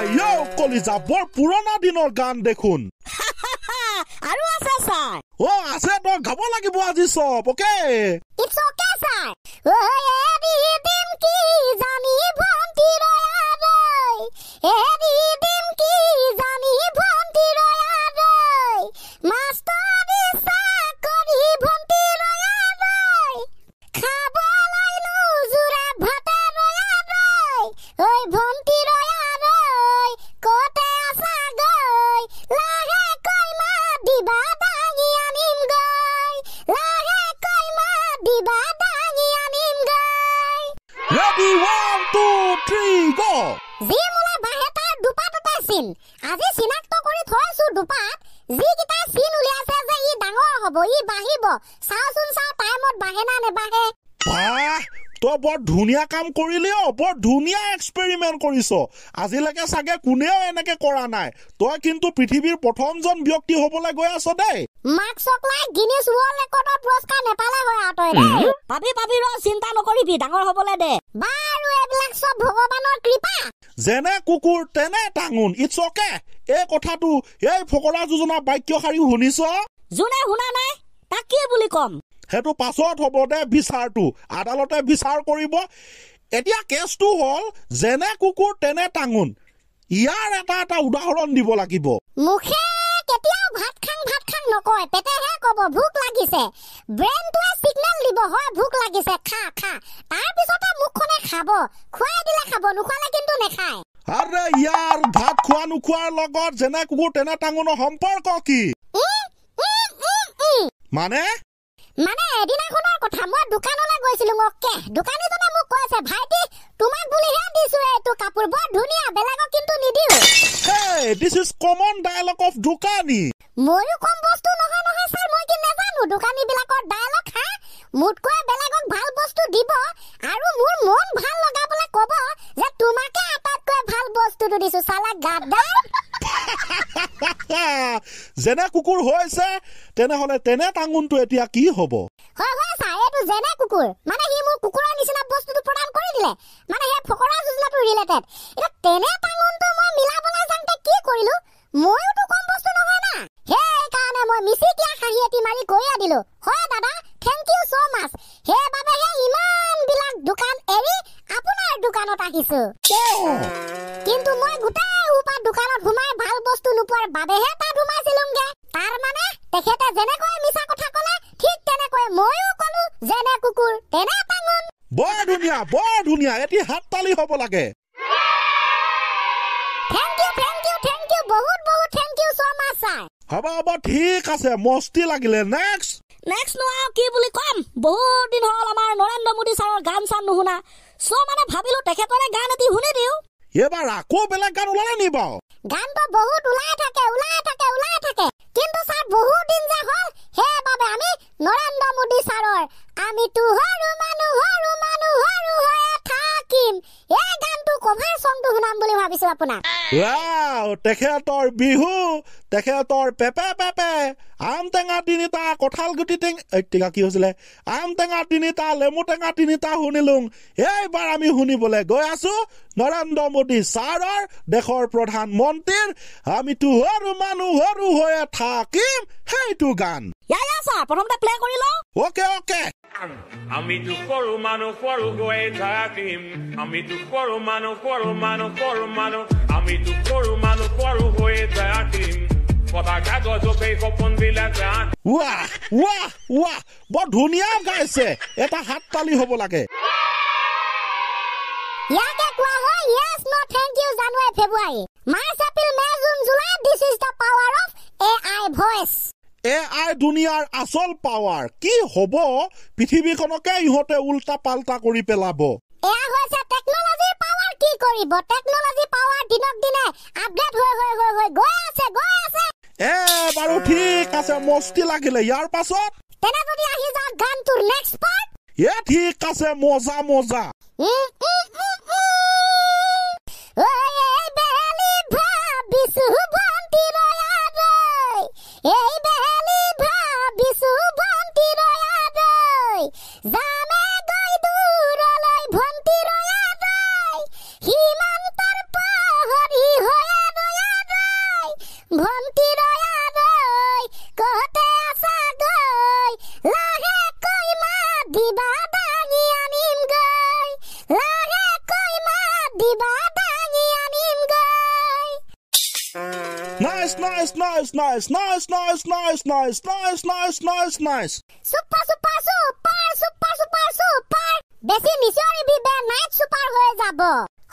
আইঅ কলিজা বৰ পুৰণা দিনৰ গান দেখোন আৰু আছে ছাৰ অ আছে তই গাব লাগিব আজি চব অ'কে ইটছ অ'কে ছাৰ অ' এ দি দি মোলা বাহেতা দুপাত এটা চিন আজি চিনাক্ত কৰি থৈছো দুপাত যি কিটা চিন উলিয়াছে যে ই ডাঙৰ হ'ব ই বাঢ়িব চাওচোন চা টাইমত বাঢ়ে না নেবাঢ়ে তই বৰ ধুনীয়া কাম কৰিলে অ বৰ ধুনীয়া এক্সপেৰিমেণ্ট কৰিছ আজিলৈকে চাগে কোনেও এনেকে কৰা নাই তই কিন্তু পৃথিৱীৰ প্ৰথমজন ব্যক্তি হবলৈ গৈ আছ দেই যোনে শুনা নাই তাক কম সেইটো পাছত হ'ব দে বিচাৰটো আদালতে বিচাৰ কৰিব এতিয়া কেছটো হ'ল যেনে কুকুৰ তেনে টাঙোন ইয়াৰ এটা এটা উদাহৰণ দিব লাগিব মানে মানে এদিনাখনৰ কথা মই দোকানলৈ গৈছিলো মোক কে দোকানীজনে মোক কৈছে ভাইটি তোমাক বুলিহে দিছো এইটো কাপোৰ বৰ ধুনীয়া বেলেগক কিন্তু নিদিও this is common dialogue of দোকানী ময়ো কম বস্তু নহয় নহয় ছাৰ মই কি নাজানো দোকানীবিলাকৰ ডায়লগ হা মোতকৈ বেলেগক ভাল বস্তু দিব আৰু মোৰ মন ভাল লগাবলৈ ক'ব যে তোমাকে আটাইতকৈ ভাল বস্তুটো দিছো চালা গাদ্দাৰ যেনে কুকুৰ হৈছে তেনেহলে তেনে টাঙোনটো এতিয়া কি হব আপোনাৰ দোকানত আহিছো কৰাৰ বাবেহে তাত সোমাইছিল তাৰ মানে তেখেতে যেনেকৈ মিছা কথা কলে ঠিক তেনেকৈ ময়ো কলো যেনে কুকুৰ তেনে পাঙন বৰ ধুনীয়া বৰ ধুনীয়া এটি হাততালি হ'ব লাগে হ'ব হ'ব ঠিক আছে মস্তি লাগিলে নেক্সট নেক্সট নোৱাৰো কি বুলি ক'ম বহুত দিন হ'ল আমাৰ নৰেন্দ্ৰ মোদী ছাৰৰ গান চান নুশুনা চ' মানে ভাবিলো তেখেতৰে গান এটি শুনি দিওঁ এইবাৰ আকৌ বেলেগ গান ওলালে নি বাৰু গানটো বহুত ওলাই থাকে ওলাই থাকে ওলাই থাকে কিন্তু ছাৰ বহুত দিন যে হ'ল সেইবাবে আমি নৰেন্দ্ৰ মোদী ছাৰৰ আমিতো হৰু মানু হৰু মানু হৰু হৈ থাকিম এই গানটো কভাৰ চংটো শুনাম বুলি ভাবিছো আপোনাক ৱাও তেখেতৰ বিহু তেখেতৰ পেপে পেপে আম টেঙা তিনিটা কঁঠাল গুটি টেং টেঙা কি হৈছিলে আম টেঙা তিনিটা লেমু টেঙা তিনিটা শুনিলোঁ এইবাৰ আমি শুনিবলৈ গৈ আছো নৰেন্দ্ৰ মোদী ছাৰৰ দেশৰ প্ৰধানমন্ত্ৰীৰ আমিতো সৰু মানুহ সৰু হৈয়ে থাকিম সেইটো গান প্ৰথমতে প্লে কৰি লওঁ অ'কে অ'কে আমি তো সৰু মানুহ সৰু গৈ থাকিম আমি তো সৰু মানুহ সৰু মানুহ সৰু মানুহ আমি তো সৰু মানুহ সৰু হৈ থাকিম বৰ ধুনীয়া গাইছে এটা হাত পালি হব লাগে মাৰ্চ এপ্ৰিল হয় দুনিয়াৰ আচল পাৱাৰ কি হ'ব পৃথিৱীখনকে ইহঁতে উল্টা পাল্টা কৰি পেলাব ভণ্টি দয়া দৈ কহতে আছা গৈ লাহে কৈ মা দিবা দাঙি আনিম গৈ লাহে কৈ মা দিবা দাঙি আনিম গৈ Nice, nice, nice, nice, nice, nice, nice, nice, nice, nice, nice, nice. Super, super, super, super, super, super. বেছি মিছৰি বিবে নাইট ছুপাৰ হৈ যাব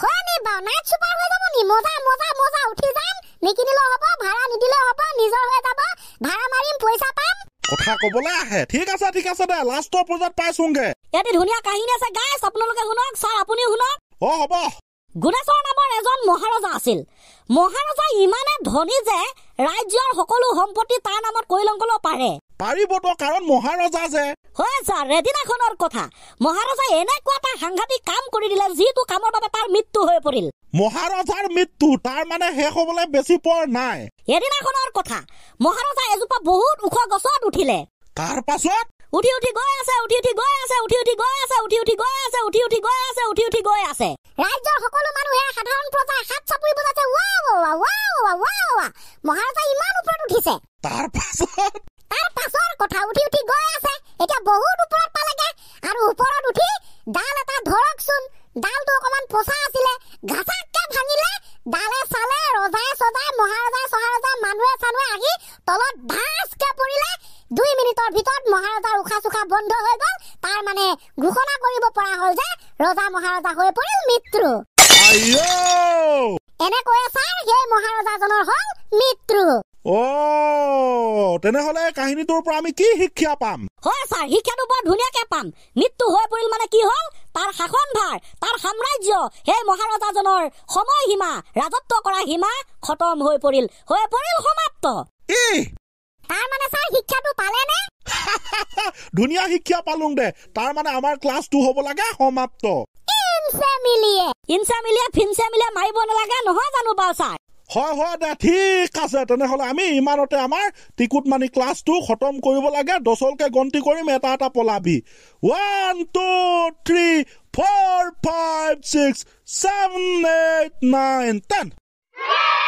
হয় নি বাৰু নাইট ছুপাৰ হৈ যাব নি মজা মজা মজা উঠি যাম নিকিনিলেও হ'ব ভাড়া নিদিলেও হ'ব নিজৰ হৈ যাব ভাড়া মাৰিম পইচা পাম কথা ক'বলৈ আহে ঠিক আছে ঠিক আছে দে লাষ্টৰ পূজাত পাইছোগে ইয়াতে ধুনীয়া কাহিনী আছে গাইছ আপোনালোকে শুনক ছাৰ আপুনি শুনক অ হ'ব গুণেশ্বৰ নামৰ এজন মহাৰজা আছিল মহাৰজা ইমানে ধনী যে ৰাজ্যৰ সকলো সম্পত্তি তাৰ নামত কৈ লংকলৈ পাৰে পাৰিবতো কাৰণ মহাৰজা যে ৰেডিনাখনৰ কথা মহাৰজাই এনেকুৱা এটা সাংঘাতিক কাম কৰি দিলে যিটো কামৰ বাবে তাৰ মৃত্যু হৈ পৰিল মহাৰজাৰ মৃত্যু তাৰ মানে শেষ হবলৈ বেছি পৰ নাই এদিনাখনৰ কথা মহাৰজা এজোপা বহুত ওখ গছত উঠিলে তাৰ পাছত উঠি উঠি গৈ আছে উঠি উঠি গৈ আছে উঠি উঠি গৈ আছে উঠি উঠি গৈ আছে উঠি উঠি গৈ আছে উঠি উঠি গৈ আছে ৰাজ্যৰ সকলো মানুহে সাধাৰণ প্ৰজা হাত চাপৰিব যাতে ৱাও ৱাও ৱাও ৱাও মহাৰজা ইমান ওপৰত তলত ভাঁজকে পৰিলে দুই মিনিটৰ ভিতৰত মহাৰজাৰ উশাহ চোখা বন্ধ হৈ গ'ল তাৰ মানে ঘোষণা কৰিব পৰা হ'ল যে ৰজা মহাৰজা হৈ পৰিল মৃত্যু এনেকৈয়ে ছাৰ সেই মহাৰজাজনৰ হ'ল মৃত্যু তেনেহলে কাহিনীটোৰ পৰা আমি কি শিক্ষা পাম হয় ছাৰ শিক্ষাটো বৰ ধুনীয়াকে পাম মৃত্যু হৈ পৰিল মানে কি হল তাৰ শাসন ভাৰ তাৰ সাম্ৰাজ্য সেই মহাৰজাজনৰ সময় সীমা ৰাজত্ব কৰা সীমা খতম হৈ পৰিল হৈ পৰিল সমাপ্ত এই তাৰমানে ছাৰ শিক্ষাটো পালেনে ধুনীয়া শিক্ষা পালোঁ দে তাৰ মানে আমাৰ ক্লাছটো হ'ব লাগে সমাপ্ত গণ্টি কৰিম এটা এটা পলাবি one two three four five six seven eight nine ten